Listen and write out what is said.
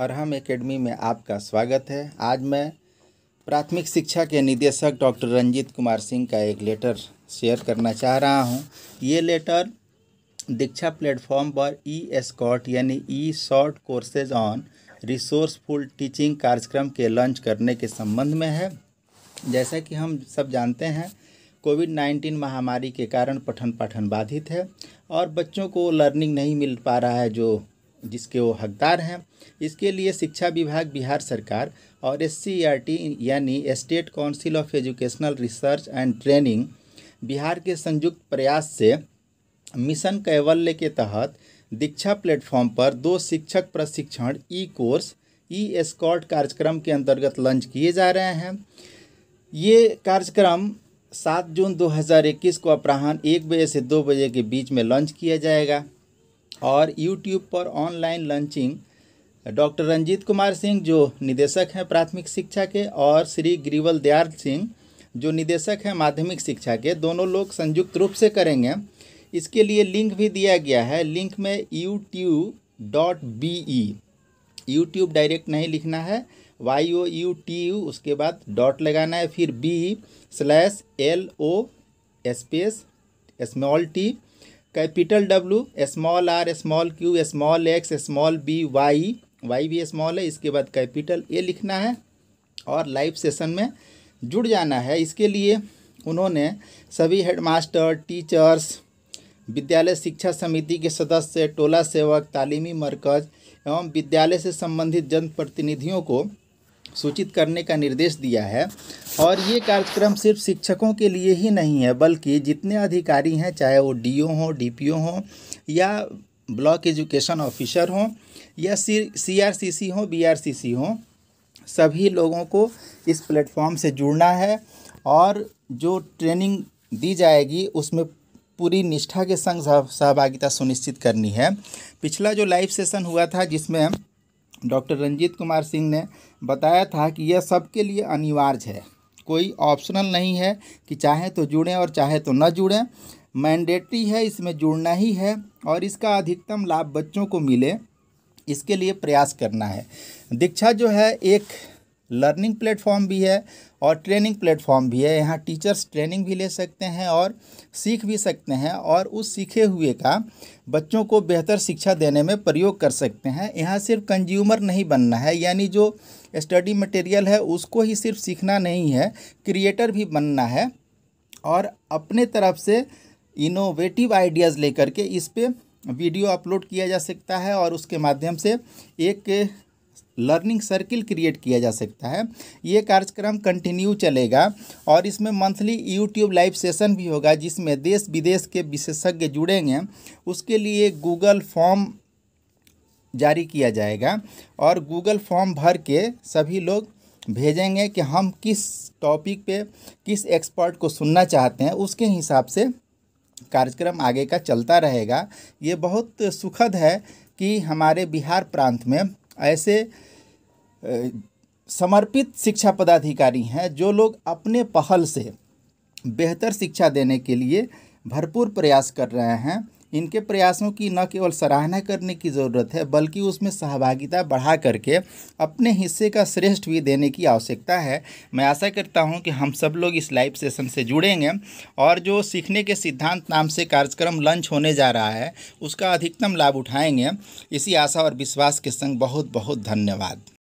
अरहम academy में आपका स्वागत है आज मैं प्राथमिक शिक्षा के निदेशक डॉक्टर रंजीत कुमार सिंह का एक लेटर शेयर करना चाह रहा हूं ये लेटर दीक्षा प्लेटफॉर्म पर ई एस्कॉट यानी E short courses on resourceful teaching कार्यक्रम के लॉन्च करने के संबंध में है जैसा कि हम सब जानते हैं कोविड नाइन्टीन महामारी के कारण पठन पाठन बाधित है और बच्चों को लर्निंग नहीं मिल पा रहा है जो जिसके वो हकदार हैं इसके लिए शिक्षा विभाग बिहार सरकार और एस e यानी state council of educational research and training Bihar के संयुक्त प्रयास से मिशन कैवल्य के तहत दीक्षा प्लेटफॉर्म पर दो शिक्षक प्रशिक्षण ई कोर्स ई एस्कॉट कार्यक्रम के अंतर्गत लॉन्च किए जा रहे हैं ये कार्यक्रम सात जून 2021 को अपराह्न एक बजे से दो बजे के बीच में लॉन्च किया जाएगा और यूट्यूब पर online launching doctor Ranjeet Kumar Singh जो निदेशक हैं प्राथमिक शिक्षा के और श्री गिरिवल दयाल सिंह जो निदेशक हैं माध्यमिक शिक्षा के दोनों लोग संयुक्त रूप से करेंगे इसके लिए लिंक भी दिया गया है लिंक में youtube.be dot B E YouTube direct नहीं लिखना है Y O U T U उसके बाद डॉट लगाना है फिर B slash L O space small T capital W small R small Q small X small B Y Y भी small है इसके बाद कैपिटल ए लिखना है और लाइव सेशन में जुड़ जाना है इसके लिए उन्होंने सभी हेडमास्टर टीचर्स विद्यालय शिक्षा समिति के सदस्य टोला सेवक तालीमी मरकज़ एवं विद्यालय से संबंधित जनप्रतिनिधियों को सूचित करने का निर्देश दिया है और ये कार्यक्रम सिर्फ शिक्षकों के लिए ही नहीं है बल्कि जितने अधिकारी हैं चाहे वो डीओ हों डीपीओ हों या ब्लॉक एजुकेशन ऑफिसर हों या सी सीआरसीसी हों बीआरसीसी हों सभी लोगों को इस प्लेटफॉर्म से जुड़ना है और जो ट्रेनिंग दी जाएगी उसमें पूरी निष्ठा के संग सहभागिता सुनिश्चित करनी है पिछला जो लाइव सेशन हुआ था जिसमें डॉक्टर रंजीत कुमार सिंह ने बताया था कि यह सबके लिए अनिवार्य है कोई ऑप्शनल नहीं है कि चाहे तो जुड़ें और चाहे तो न जुड़ें मैंडेटरी है इसमें जुड़ना ही है और इसका अधिकतम लाभ बच्चों को मिले इसके लिए प्रयास करना है दीक्षा जो है एक लर्निंग प्लेटफॉर्म भी है और ट्रेनिंग प्लेटफॉर्म भी है यहाँ टीचर्स ट्रेनिंग भी ले सकते हैं और सीख भी सकते हैं और उस सीखे हुए का बच्चों को बेहतर शिक्षा देने में प्रयोग कर सकते हैं यहाँ सिर्फ कंज्यूमर नहीं बनना है यानी जो स्टडी मटेरियल है उसको ही सिर्फ सीखना नहीं है क्रिएटर भी बनना है और अपने तरफ से इनोवेटिव आइडियाज़ लेकर के इस पर वीडियो अपलोड किया जा सकता है और उसके माध्यम से एक लर्निंग सर्किल क्रिएट किया जा सकता है ये कार्यक्रम कंटिन्यू चलेगा और इसमें मंथली यूट्यूब लाइव सेशन भी होगा जिसमें देश विदेश के विशेषज्ञ जुड़ेंगे उसके लिए गूगल फॉर्म जारी किया जाएगा और गूगल फॉर्म भर के सभी लोग भेजेंगे कि हम किस टॉपिक पे किस एक्सपर्ट को सुनना चाहते हैं उसके हिसाब से कार्यक्रम आगे का चलता रहेगा ये बहुत सुखद है कि हमारे बिहार प्रांत में ऐसे समर्पित शिक्षा पदाधिकारी हैं जो लोग अपने पहल से बेहतर शिक्षा देने के लिए भरपूर प्रयास कर रहे हैं इनके प्रयासों की न केवल सराहना करने की ज़रूरत है बल्कि उसमें सहभागिता बढ़ा करके अपने हिस्से का श्रेष्ठ भी देने की आवश्यकता है मैं आशा करता हूं कि हम सब लोग इस लाइव सेशन से जुड़ेंगे और जो सीखने के सिद्धांत नाम से कार्यक्रम लंच होने जा रहा है उसका अधिकतम लाभ उठाएंगे इसी आशा और विश्वास के संग बहुत बहुत धन्यवाद